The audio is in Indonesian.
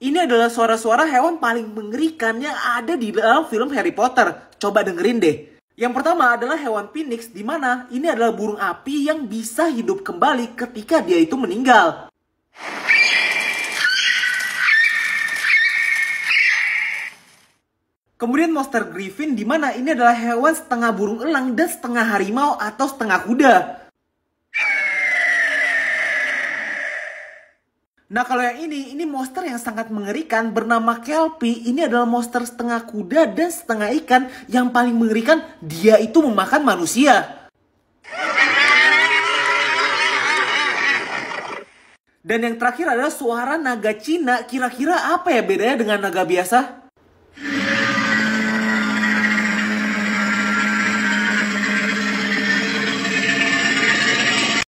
Ini adalah suara-suara hewan paling mengerikan yang ada di dalam film Harry Potter. Coba dengerin deh. Yang pertama adalah hewan phoenix di mana ini adalah burung api yang bisa hidup kembali ketika dia itu meninggal. Kemudian monster griffin di mana ini adalah hewan setengah burung elang dan setengah harimau atau setengah kuda. Nah kalau yang ini, ini monster yang sangat mengerikan bernama Kelpie. Ini adalah monster setengah kuda dan setengah ikan. Yang paling mengerikan, dia itu memakan manusia. Dan yang terakhir adalah suara naga Cina. Kira-kira apa ya bedanya dengan naga biasa?